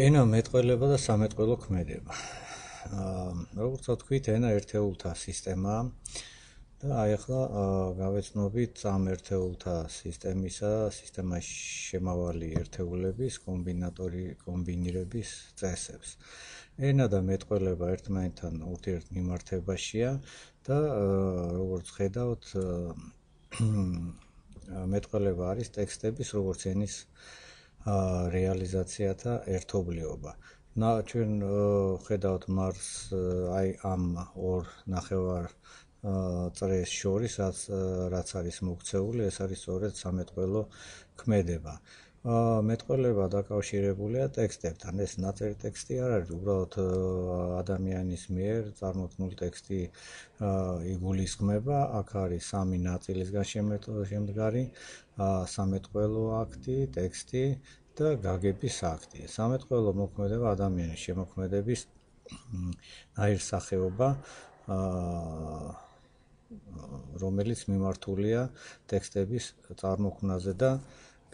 ენა მეტყველება და სამეტყველო ქმედება. აა როგორც ვთქვით, ენა ერთეულთა სისტემაა და აი ახლა გავეცნობით ამ ერთეულთა სისტემისა, სისტემის შემავალი ერთეულების კომბინატორი კომბინირების წესებს. ენა და მეტყველება ერთმანეთთან ურთიერთმიმართებაშია და როგორც ხედავთ მეტყველება არის ტექსტების როგორც ენის აა რეალიზაციათა ერთობლიობა. ნა ჩვენ ხედავთ მარს აი ამ ორ ნახევარ წრეს შორის რაც არის მოქცეული, ეს არის სწორედ სამეთყელო ქმედება. მეტყოლება დაკავშირებულია ტექსტებთან. ეს ნაწერი ტექსტი არ არის უბრალოდ ადამიანის მიერ წარმოქმნილი ტექსტი იგულისხმება. აქ არის სამი ნაწილისგან შემდგარი: სამეტყველო აქტი, ტექსტი და გაგების აქტი. სამეტყველო მოქმედება ადამიანის შემოქმედების აირსახეობა რომელიც მიმართულია ტექსტების წარმოქმნაზე და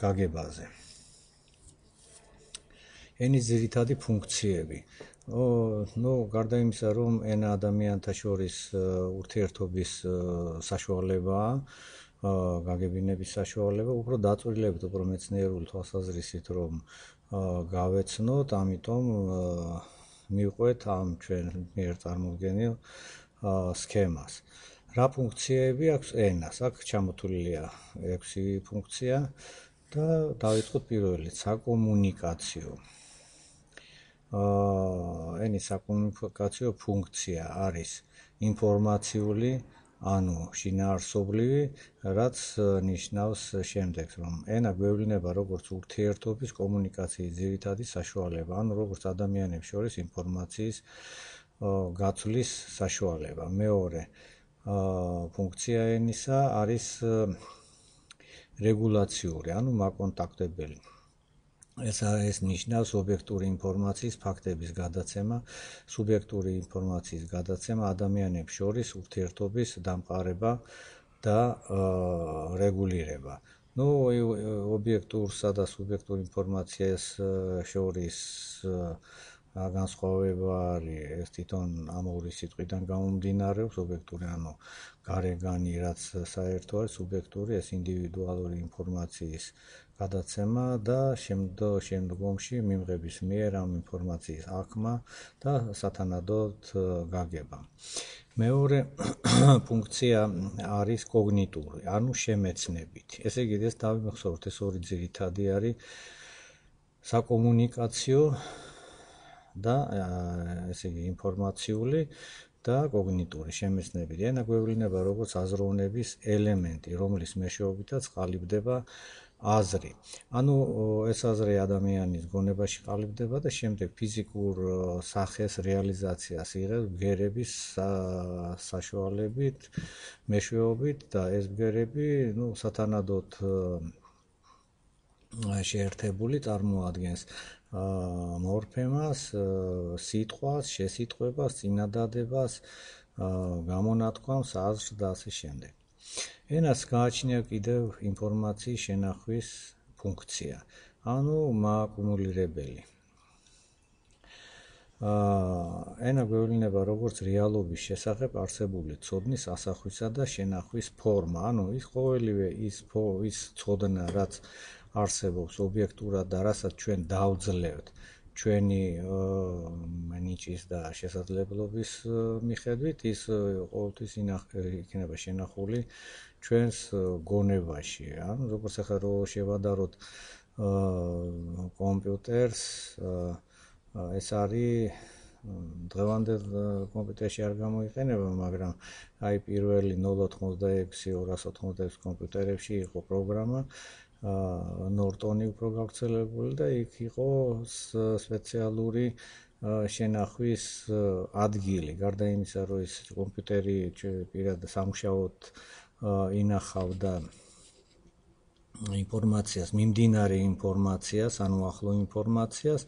გაგებაზე. ენის ძირითადი ფუნქციები. ო, ну, გარდა იმისა, რომ ენა ადამიანთა შორის ურთიერთობის საშუალებაა, გაგებინების საშუალება, უფრო დაწვრილებით, უფრო მეცნიერული თვალსაზრისით, რომ გავეცნოთ, ამიტომ მივყვეთ ამ ჩვენ მიერ წარმოგენილ სქემას. რა ფუნქციები აქვს ენას? აქ ჩამოთვლილია 6 ფუნქცია. აა და დავიწყოთ პირველი საკომუნიკაციო აა ენის საკომუნიკაციო ფუნქცია არის ინფორმაციული ანუ შინაარსობრივი რაც ნიშნავს შემდეგს რომ ენა გვევლინება როგორც ურთიერთობის კომუნიკაციის ძირითადი საშუალება ანუ როგორც ადამიანებს შორის ინფორმაციის გაცვლის საშუალება მეორე აა ფუნქცია ენისა არის რეგულაციური, ანუ მაკონტაქტებელი. ეს ეს ნიშნავს ობიექტური ინფორმაციის ფაქტების გადაცემა, სუბიექტური ინფორმაციის გადაცემა ადამიანებს შორის ურთიერთობის დამყარება და რეგულირება. ну объектур сада субъектур информациас შორის განსხვავება არის ეს თვითონ ამ ორი სიტყვიდან გამომდინარეობს ობიექტური ანუ გარეგანი რაც საერთო არის სუბიექტური ეს ინდივიდუალური ინფორმაციის გადაცემა და შემდო შემდგომში მიმღების მიერ ამ ინფორმაციის აღქმა და სათანადოდ გაგება. მეორე ფუნქცია არის კოგნიტური, ანუ შემეცნებით. ესე იგი, ეს დავიმახსოვროთ, ეს ორი ძირითადი არის საკომუნიკაციო და ესე იგი ინფორმაციული და კოგნიტური შემეცნები და ენაგვევრინება როგორც აზროვნების ელემენტი, რომლის მეშვეობითაც ყალიბდება აზრი. ანუ ეს აზრი ადამიანის გონებაში ყალიბდება და შემდეგ ფიზიკურ სახეს რეალიზაციას იღებს გერების საშუალებით, მეშვეობით და ეს გერები, ну, სათანადოდ შეერთებული წარმოადგენს აა მორფემას, სიტყვას, შესიტყვებას, წინადადებას, აა გამონათქვამს, აზრს და ასე შემდეგ. ენას გააჩნია კიდევ ინფორმაციის შენახვის ფუნქცია, ანუ მააკუმულირებელი. აა ენა გვევლინება როგორც რეალობის შესახებ არსებული ცოდნის ასახვისა და შენახვის ფორმა, ანუ ის ყოველივე ის ფო ის ცოდნა, რაც არსებობს ობიექტურად და რასაც ჩვენ დავძლევთ ჩვენი ნიჭის და შესაძლებლობის მიხედვით ის ყოველთვის იქნება შენახული ჩვენს გონებაში ან როგორც ახლა რო შევადაროთ კომპიუტერს ეს არის დღევანდე კომპიუტერში არ გამოიყენება, მაგრამ აი პირველი 096 286 კომპიუტერებში იყო პროგრამა, აა ნორტონი უფრო გავრცელებული და იქ იყო სპეციალური შენახვის ადგილი. გარდა იმისა, რომ ეს კომპიუტერი პირადად სამუშაოდ ინახავდა ინფორმაციას, მიმდინარე ინფორმაციას, ანუ ახლო ინფორმაციას,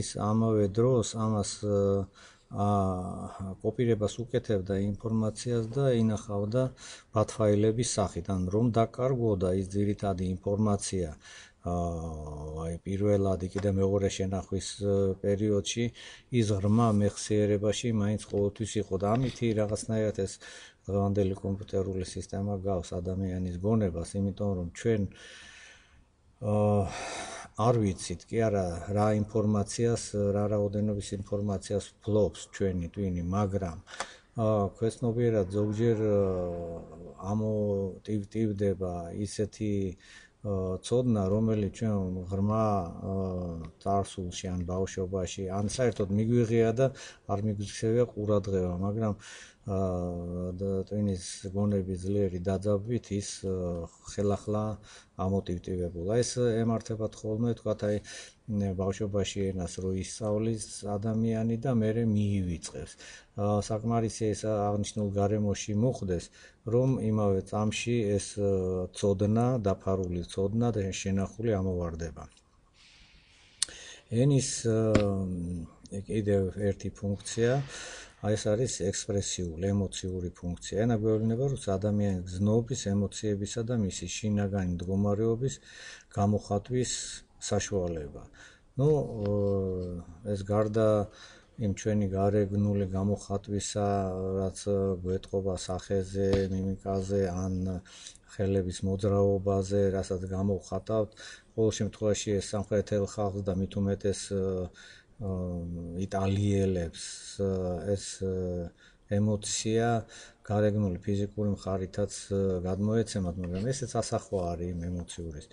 ის ამავე დროს ამას აა კოპირებას უკეთებდა ინფორმაციას და ინახავდა ბათფაილების სახით, ან რომ დაკარგოდა ის ძირითადი ინფორმაცია აი პირველად კიდე მეორე შენახვის э, პერიოდში ის ღრმა მეხსიერებაში მაინც ყოველთვის იყო და ამითი რაღაცნაირად ეს დღევანდელი კომპიუტერული სისტემა გავს ადამიანის გონებას, იმიტომ რომ ჩვენ არ ვიცით კი არა რა ინფორმაციას რა რაოდენობის ინფორმაციას ფლობს ჩვენი ტვინი მაგრამ ა ქესნობიერად ზოგჯერ ამოტივტივდება ისეთი ცოდნა რომელიც ჩვენ ღრმა წარსულში ან ბავშვობაში ან საერთოდ მიგვიღია და არ მიგვიღია ყურადღება მაგრამ და ტვინის გონები ძლიერი დაძაბვით ის ხელახლა ამოტივტივებულა. ეს ემართება თხოლმე თქვათ აი ბავშვობაში ენას რო ისწავლის ადამიანი და მე მეივიწყებს. საკმარისია ეს აღნიშნულ გარემოში მოხდეს, რომ იმავე წამში ეს წოდნა, დაფარული წოდნა და შენახული ამოვარდება. ენის კიდევ ერთი ფუნქცია აი ეს არის ექსპრესიული ემოციური ფუნქცია ენა გვევლინება რომ ადამიანის გზნობის ემოციებისა და მისი შინაგანი მდგომარეობის გამოხატვის საშუალება ну ეს გარდა იმ ჩვენი გარეგნული გამოხატვისა რაც გვეთყობა სახეზე მიმიკაზე ან ხელების მოძრაობაზე რასაც გამოვხატავთ ყოველ შემთხვევაში ეს სამხრეთელ ხალხს და მით უმეტეს იტალიელებს ეს ემოცია გარეგნული ფიზიკური მხარითაც გადმოეცემათ, მაგრამ ესეც ასახო არის იმ ემოციურის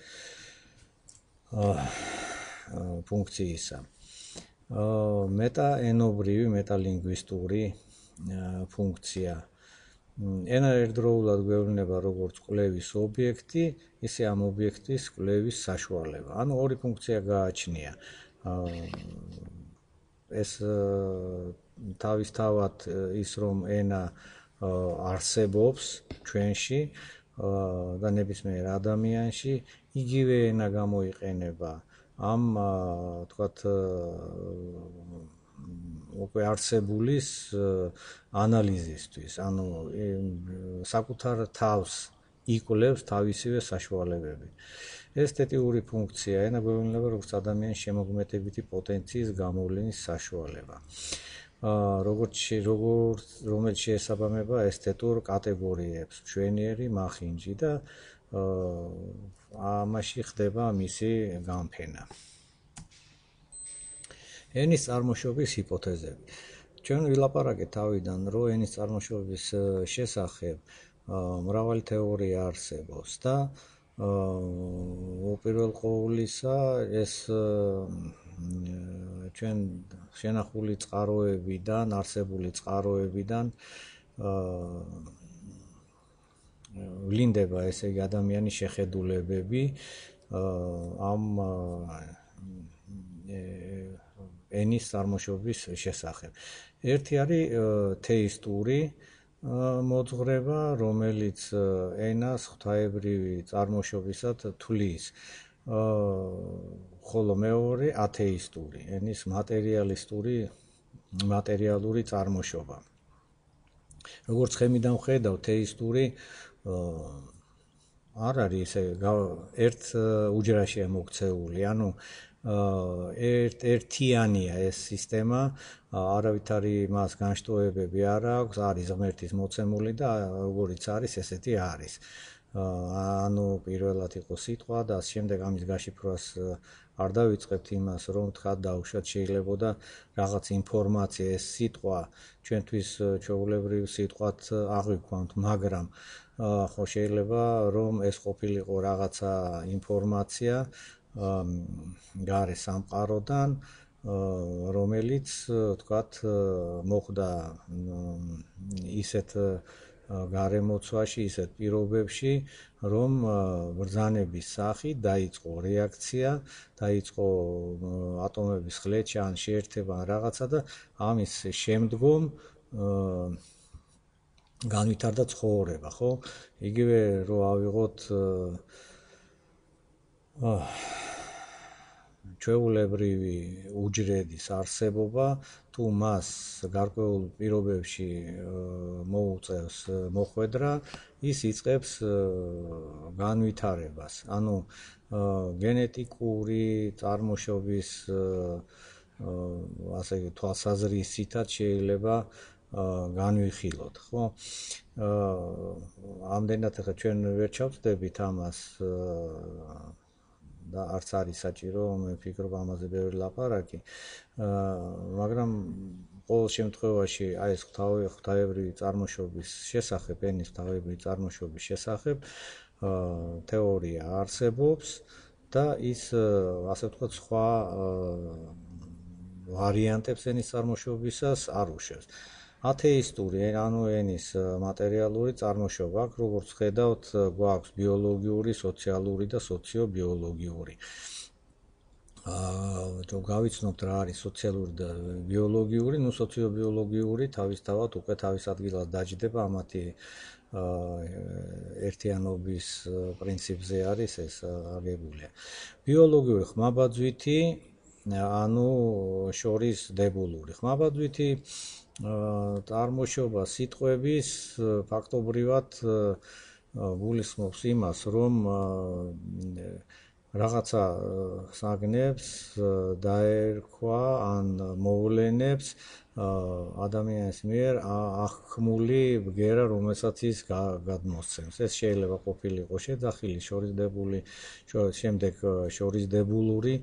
ფუნქციისა. მეტა ენობრივი, მეტა ლინგვისტური ფუნქცია. ენა ერთდროულად გვევლინება როგორც კვლევის ობიექტი, ისე ამ ობიექტის კვლევის საშუალება. ანუ ორი ფუნქცია გააჩნია. ეს თავისთავად ის რომ ენა არსებობს ჩვენში და ნებისმიერ ადამიანში იგივე ენა გამოიყენება ამ თქვათ უკვე არსებulis ანალიზისთვის ანუ საკუთარ თავს იკლებს თავისივე საშუალებები. ესთეტიკური ფუნქცია ენაგვევლინება როგორც ადამიანის შემოგმეთებითი პოტენციის გამოვლენის საშუალება. ა როგორც როგორც რომელიც შეესაბამება ესთეტურ კატეგორიებს, ჩვენიერი, მახინჯი და ა ამაში ხდება მისი გამფენა. ენის წარმოშობის ჰიპოთეზები. ჩვენ ვილაპარაკეთ თავიდან რო ენის წარმოშობის э, შესახებ მრავალი თეორია არსებობს და უპირველ ყოვლისა ეს ჩვენ შენახული წყაროებიდან, არსებული წყაროებიდან ვლინდება ესე იგი ადამიანის შეხედულებები ამ ენის წარმოშობის შესახებ. ერთი არის თეისტური, მოძღრება, რომელიც ენას ღთაებრივი წარმოშობისად თulis. ხოლო მეორე ათეისტური, ენის მატერიალისტური მატერიალური წარმოშობა. როგორც ხემიდან ხედავ თეისტური არ არის ესე ერთ უჯრაშია მოქცეული, ანუ ერთერთიანია ეს სისტემა, არავითარი მას განშტოებები არ აქვს, არის ღმერთის მოცემული და როგორიც არის, ესეთი არის. ანუ პირველად იყო სიტყვა და შემდეგ ამის გაშიფრვას არ დავიწყებთ იმას, რომ თქვა და უშოთ შეიძლება და რაღაც ინფორმაცია ეს სიტყვა ჩვენთვის ჩაულებრივ სიტყვად აღვიქვამთ, მაგრამ ხო შეიძლება რომ ეს ყოფილიყო რაღაცა ინფორმაცია, გარე სამყაროდან რომელიც თქვათ მოხდა ისეთ გარემოცვაში, ისეთ პირობებში, რომ ბრძანების სახი დაიწყო რეაქცია, დაიწყო ატომების ხლეჩი ან შეერთება რაღაცა და ამის შემდგომ განვითარდა ცხოვრება, ხო? იგივე რო ავიღოთ ჩვეულებრივი უჯრედის არსებობა თუ მას გარკვეულ პირობებში მოუწევს მოხვედრა, ის იწყებს განვითარებას. ანუ გენეტიკური წარმოშობის ასე თვალსაზრისითაც შეიძლება განვიხილოთ, ხო? ამდენად ხა ჩვენ ვერ ჩავწდებით ამას და არც არის საჭირო მე ფიქრობ ამაზე ბევრი ლაპარაკი აა მაგრამ ყოველ შემთხვევაში აი ეს ღთავე ღთაებრი წარმოშობის შესახებ ენის ღთავებრი წარმოშობის შესახებ აა თეორია არსებობს და ის ასე თქვა სხვა ვარიანტებს ენის წარმოშობისას არ უშევს აა ათეისტური ანუ ენის მატერიალური წარმოშობა აქ როგორც ხედავთ გვაქვს ბიოლოგიური, სოციალური და სოციობიოლოგიური. აა თუ გავიცნობთ რა არის სოციალური და ბიოლოგიური, ну სოციობიოლოგიური თავისთავად უკვე თავის ადგილას დაჯდება ამათი ა ერთიანობის პრინციპზე არის ეს აღებული. ბიოლოგიური ხმაბაძვითი ანუ შორის დებულური ხმაბაძვითი წარმოშობა სიტყვების ფაქტობრივად გულისხმობს იმას, რომ რაღაცა საგნებს დაერქვა ან მოვლენებს ადამიანის მიერ ახმული ბგერა რომელსაც ის გადმოსცემს. ეს შეიძლება ყოფილიყო შეძახილი, შორისდებული, შემდეგ შორისდებული,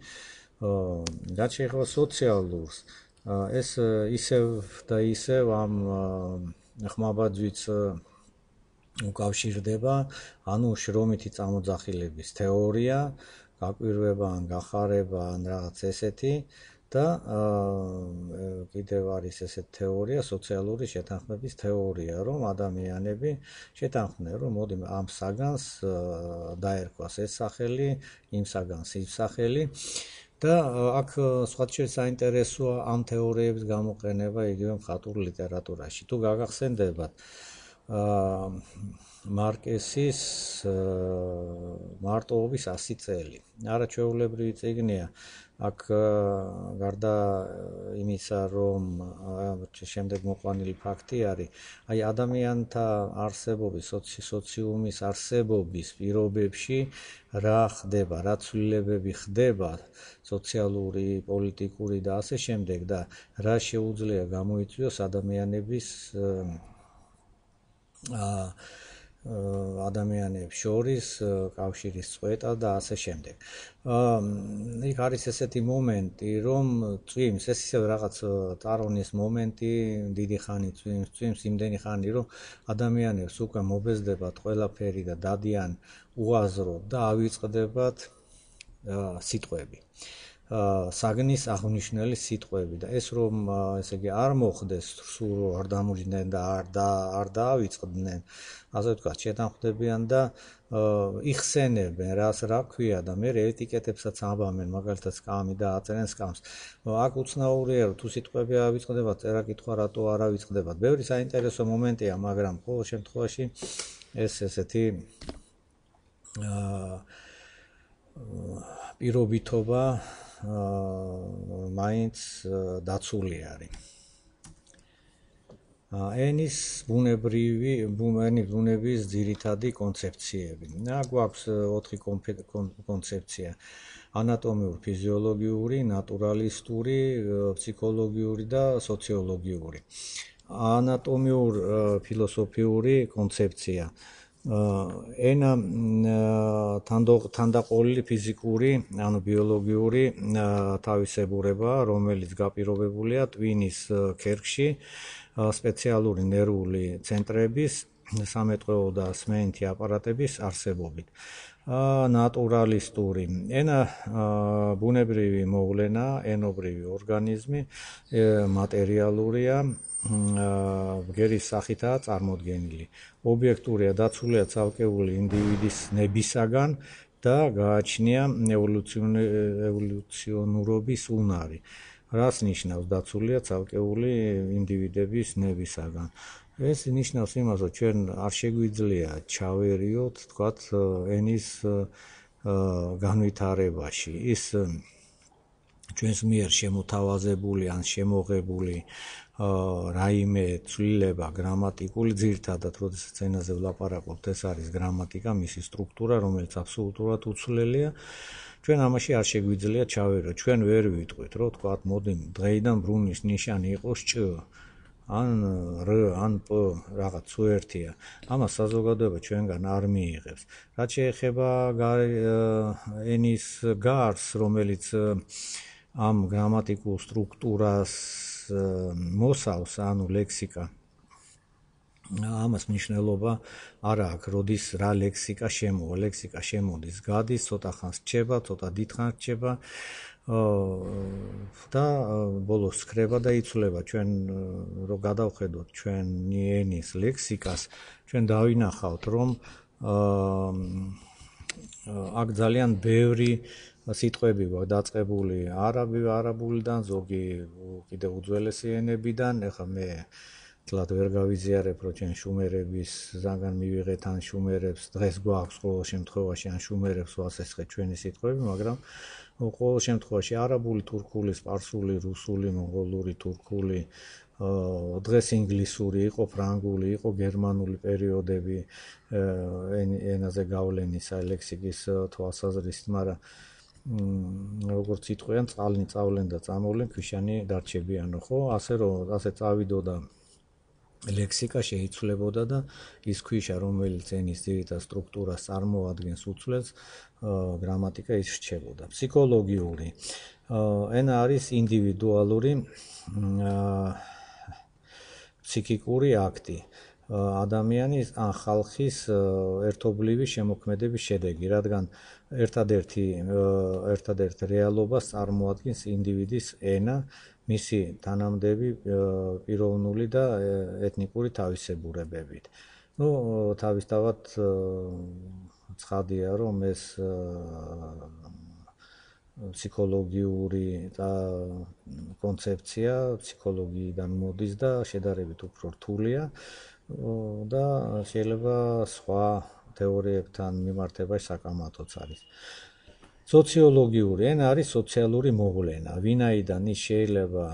რაც შეეხება სოციალურს, აა ეს ისევ და ისევ ამ ხმაბაძვის უკავშირდება, ანუ შრომითი წამოძახილების თეორია, გაკვირვება ან გახარება ან რაღაც ესეთი და კიდევ არის ესეთ თეორია, სოციალური შეთანხმების თეორია, რომ ადამიანები შეთანხმდნენ, რომ მოდი ამ საგანს დაერქვას ეს სახელი, იმ საგანს ის სახელი და აქ სხვათა საინტერესოა ამ თეორიების გამოყენება იგივე მხატვრულ ლიტერატურაში. თუ გაგახსენდებათ აა მარკესის მარტოობის 100 წელი. არაჩვეულებრივი წიგნია, აქ გარდა იმისა რომ შემდეგ მოყვანილი ფაქტი არის აი ადამიანთა არსებობის სოციუმის არსებობის პირობებში რა ხდება რა ცვლილებები ხდება სოციალური პოლიტიკური და ასე შემდეგ და რა შეუძლია გამოიწვიოს ადამიანების აა ადამიანებს შორის კავშირის წვეტა და ასე შემდეგ. აა იქ არის ესეთი მომენტი, რომ წვიმს ეს ისევ რაღაც ტარონის მომენტი, დიდი ხანი წვიმს, წვიმს იმდენი ხანი, რომ ადამიანებს უკვე მობეზდებათ ყველაფერი და დადიან უაზრო და ავიწყდებათ სიტყვები. აა საგნის აღნიშნელი სიტყვები და ეს რომ ესე იგი არ მოხდეს სრულ არ დამურიდნენ და არ და არ დაავიწყდნენ ასე ვთქვათ შეთანხმდებიან და იხსენებენ რას რა ქვია და მე ეტიკეტებსაც აბამენ მაგალითად სკამი და აწერენ სკამს აქ უცნაურია რომ თუ სიტყვები ავიწყდება წერა კითხვა rato არ ავიწყდება ბევრი საინტერესო მომენტია მაგრამ ყოველ შემთხვევაში ეს ესეთი აა პირობითობა აა მაინც დაცული არის. აა ენის ბუნებრივი ბუმენი ბუნების ძირითადი კონცეფციები. ნაგვაქვს 4 კონცეფცია. ანატომიური, ფიზიოლოგიური, ნატურალისტური, ფსიქოლოგიური და სოციოლოგიური. ანატომიურ ფილოსოფიური კონცეფცია აა ენა თანდო თანდაყოლილი ფიზიკური ანუ ბიოლოგიური თავისებურება რომელიც გაპირობებულია ტვინის ქერქში სპეციალური ნერვული ცენტრების სამეთყეო და სმენთი აპარატების არსებობით. ა ნატურალისტური ენა ბუნებრივი მოვლენა, ენობრივი ორგანიზმი, მატერიალურია, გერის სახითაა წარმოდგენილი. ობიექტურია დაცულია ცალკეული ინდივიდის ნებისაგან და გააჩნია ევოლუციონურობის უნარი. რას ნიშნავს დაცულია ცალკეული ინდივიდების ნებისაგან? ეს ნიშნავს იმას, რომ ჩვენ არ შეგვიძლია ჩავერიოთ, თქვათ, ენის განვითარებაში. ის ჩვენს მიერ შემოთავაზებული ან შემოღებული რაიმე ცვლილება გრამატიკული ძირთადად, როდესაც ენაზე ვლაპარაკობთ, ეს არის გრამატიკა, მისი სტრუქტურა, რომელიც აბსოლუტურად უცვლელია. ჩვენ ამაში არ შეგვიძლია ჩავერიოთ. ჩვენ ვერ ვიტყვით, რომ თქვათ, მოდი დღეიდან ბრუნვის ნიშანი იყოს ჭ. ან რ ან პ რაღაც სუ ერთია. ამას საზოგადოება ჩვენგან არ მიიღებს. რა შეეხება ენის გარს, რომელიც ამ გრამატიკულ სტრუქტურას მოსავს, ანუ ლექსიკას ამას მნიშვნელობა არ აქვს, როდის რა ლექსიკა შემოვა, ლექსიკა შემოდის, გადის, ცოტა ხანს რჩება, ცოტა დიდხანს რჩება. აა და ბოლოს ხრება და იცვლება ჩვენ რო გადავხედოთ ჩვენ ენის ლექსიკას, ჩვენ დავინახავთ, რომ აა აქ ძალიან ბევრი სიტყვები გვაქვს დაწყებული არაბი, არაბულიდან, ზოგი კიდე უძველესი ენებიდან, ეხა მე თლად ვერ გავიზიარებ რომ ჩვენ შუმერების ზაგან მივიღეთ ან შუმერებს დღეს გვაქვს ყოველ შემთხვევაში ან შუმერებს ვასესხე ჩვენი სიტყვები მაგრამ ყოველ შემთხვევაში არაბული თურქული სპარსული რუსული მონღოლური თურქული დღეს ინგლისური იყო ფრანგული იყო გერმანული პერიოდები ენაზე გავლენის ალექსიკის თვალსაზრისით მაგრამ როგორც იტყვიან წალნი წავლენ და წამოვლენ ქრიშანი დარჩებიანო ხო ასე რომ ასე წავიდო და ლექსიკა შეიცვლებოდა და ის ქვიშა რომელიც ენის ძირითად სტრუქტურას წარმოადგენს უცვლელს გრამატიკა ის რჩებოდა ფსიქოლოგიური ენა არის ინდივიდუალური ფსიქიკური აქტი ადამიანის ან ხალხის ერთობლივი შემოქმედების შედეგი, რადგან ერთადერთი ერთადერთ რეალობას წარმოადგენს ინდივიდის ენა, მისი თანამდები პიროვნული და ეთნიკური თავისებურებებით. ну თავისთავად ცხადია რომ ეს ფსიქოლოგიური კონცეფცია ფსიქოლოგიიდან მოდის და შედარებით უფრო რთულია და შეიძლება სხვა თეორიებთან მიმართება საკამათოც არის. სოციოლოგიური ენა არის სოციალური მოვლენა, ვინაიდან ის შეიძლება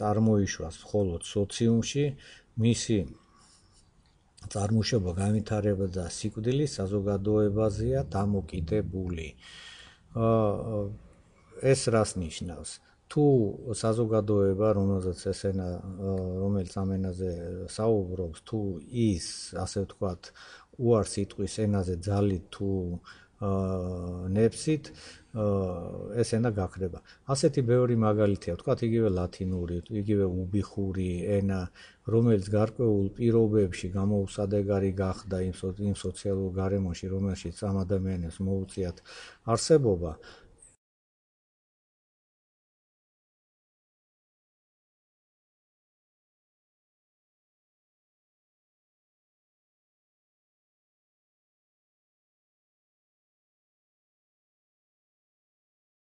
წარმოიშვას მხოლოდ სოციუმში, მისი წარმოშობა განვითარება და სიკვდილის საზოგადოებაზია დამოკიდებული. აა ეს რას ნიშნავს? თუ საზოგადოება, რომელზეც ესენა, რომელიც ამ ენაზე საუბრობს, თუ ის, ასე ვთქვათ, უარ სიტყვის ენაზე ძალით თუ აა ნებსით, ეს ენა გაქრება. ასეთი ბევრი მაგალითია, ვთქვათ, იგივე ლათინური, იგივე უბიხური ენა, რომელიც გარკვეულ პირობებში გამოუსადეგარი გახდა იმ სოციალურ გარემოში, რომელშიც ამ ადამიანებს მოუწიათ არსებობა, აა